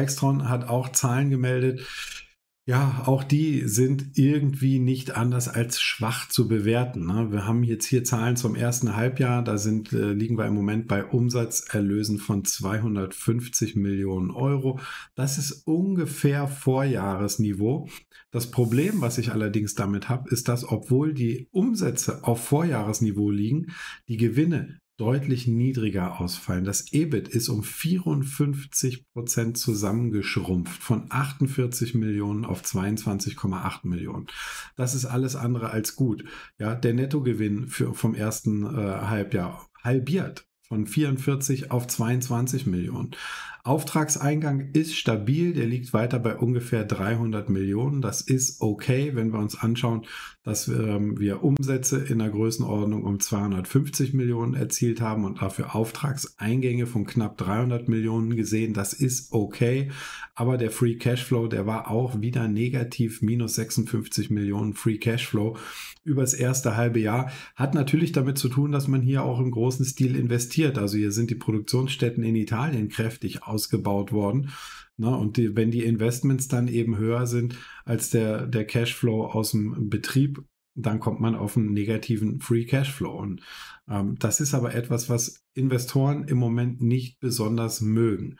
Extron hat auch Zahlen gemeldet. Ja, auch die sind irgendwie nicht anders als schwach zu bewerten. Ne? Wir haben jetzt hier Zahlen zum ersten Halbjahr. Da sind, äh, liegen wir im Moment bei Umsatzerlösen von 250 Millionen Euro. Das ist ungefähr Vorjahresniveau. Das Problem, was ich allerdings damit habe, ist, dass obwohl die Umsätze auf Vorjahresniveau liegen, die Gewinne deutlich niedriger ausfallen. Das EBIT ist um 54 Prozent zusammengeschrumpft von 48 Millionen auf 22,8 Millionen. Das ist alles andere als gut. Ja, der Nettogewinn für, vom ersten äh, Halbjahr halbiert von 44 auf 22 Millionen. Auftragseingang ist stabil, der liegt weiter bei ungefähr 300 Millionen. Das ist okay, wenn wir uns anschauen, dass ähm, wir Umsätze in der Größenordnung um 250 Millionen erzielt haben und dafür Auftragseingänge von knapp 300 Millionen gesehen. Das ist okay, aber der Free Cashflow, der war auch wieder negativ, minus 56 Millionen Free Cashflow über das erste halbe Jahr. Hat natürlich damit zu tun, dass man hier auch im großen Stil investiert. Also hier sind die Produktionsstätten in Italien kräftig aus ausgebaut worden. Ne? Und die, wenn die Investments dann eben höher sind als der, der Cashflow aus dem Betrieb, dann kommt man auf einen negativen Free Cashflow. Und ähm, das ist aber etwas, was Investoren im Moment nicht besonders mögen.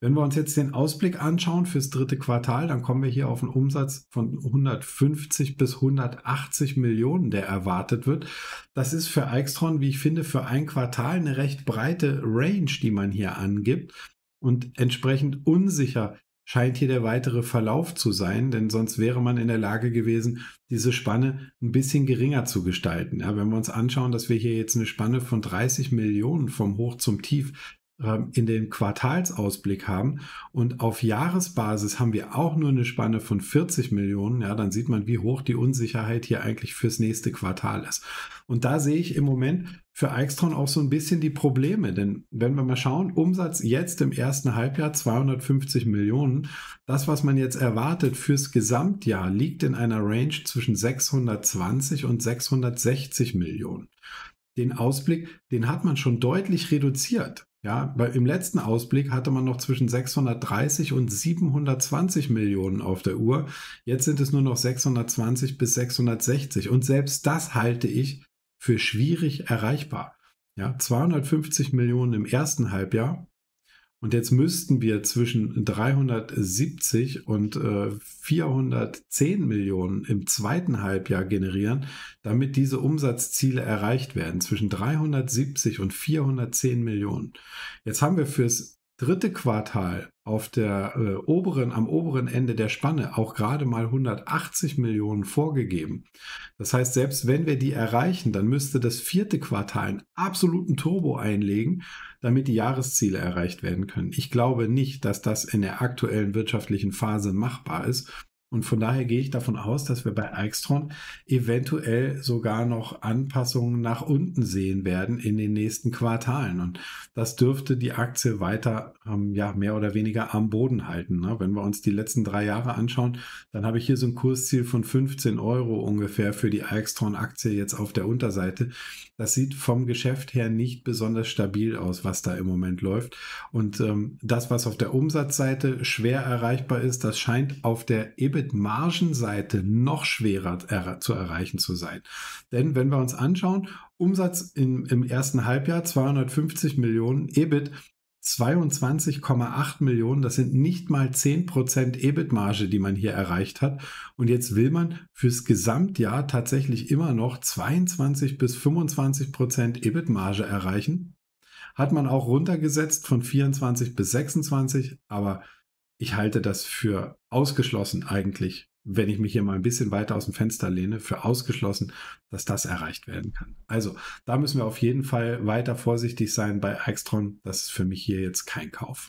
Wenn wir uns jetzt den Ausblick anschauen fürs dritte Quartal, dann kommen wir hier auf einen Umsatz von 150 bis 180 Millionen, der erwartet wird. Das ist für Extron, wie ich finde, für ein Quartal eine recht breite Range, die man hier angibt und entsprechend unsicher scheint hier der weitere Verlauf zu sein, denn sonst wäre man in der Lage gewesen, diese Spanne ein bisschen geringer zu gestalten. Ja, wenn wir uns anschauen, dass wir hier jetzt eine Spanne von 30 Millionen vom Hoch zum Tief ähm, in den Quartalsausblick haben. Und auf Jahresbasis haben wir auch nur eine Spanne von 40 Millionen. Ja, dann sieht man, wie hoch die Unsicherheit hier eigentlich fürs nächste Quartal ist. Und da sehe ich im Moment für Extron auch so ein bisschen die Probleme. Denn wenn wir mal schauen, Umsatz jetzt im ersten Halbjahr 250 Millionen. Das, was man jetzt erwartet fürs Gesamtjahr, liegt in einer Range zwischen 620 und 660 Millionen. Den Ausblick, den hat man schon deutlich reduziert. Ja, weil im letzten Ausblick hatte man noch zwischen 630 und 720 Millionen auf der Uhr. Jetzt sind es nur noch 620 bis 660. Und selbst das halte ich für schwierig erreichbar. Ja, 250 Millionen im ersten Halbjahr und jetzt müssten wir zwischen 370 und äh, 410 Millionen im zweiten Halbjahr generieren, damit diese Umsatzziele erreicht werden. Zwischen 370 und 410 Millionen. Jetzt haben wir fürs dritte Quartal auf der äh, oberen, am oberen Ende der Spanne auch gerade mal 180 Millionen vorgegeben. Das heißt, selbst wenn wir die erreichen, dann müsste das vierte Quartal einen absoluten Turbo einlegen, damit die Jahresziele erreicht werden können. Ich glaube nicht, dass das in der aktuellen wirtschaftlichen Phase machbar ist. Und von daher gehe ich davon aus, dass wir bei Extron eventuell sogar noch Anpassungen nach unten sehen werden in den nächsten Quartalen. Und das dürfte die Aktie weiter ähm, ja, mehr oder weniger am Boden halten. Ne? Wenn wir uns die letzten drei Jahre anschauen, dann habe ich hier so ein Kursziel von 15 Euro ungefähr für die extron aktie jetzt auf der Unterseite. Das sieht vom Geschäft her nicht besonders stabil aus, was da im Moment läuft. Und ähm, das, was auf der Umsatzseite schwer erreichbar ist, das scheint auf der Ebene EBIT-Margenseite noch schwerer er zu erreichen zu sein. Denn wenn wir uns anschauen, Umsatz in, im ersten Halbjahr 250 Millionen, EBIT 22,8 Millionen, das sind nicht mal 10% EBIT-Marge, die man hier erreicht hat. Und jetzt will man fürs Gesamtjahr tatsächlich immer noch 22 bis 25% EBIT-Marge erreichen. Hat man auch runtergesetzt von 24 bis 26, aber ich halte das für ausgeschlossen eigentlich, wenn ich mich hier mal ein bisschen weiter aus dem Fenster lehne, für ausgeschlossen, dass das erreicht werden kann. Also da müssen wir auf jeden Fall weiter vorsichtig sein bei Extron. Das ist für mich hier jetzt kein Kauf.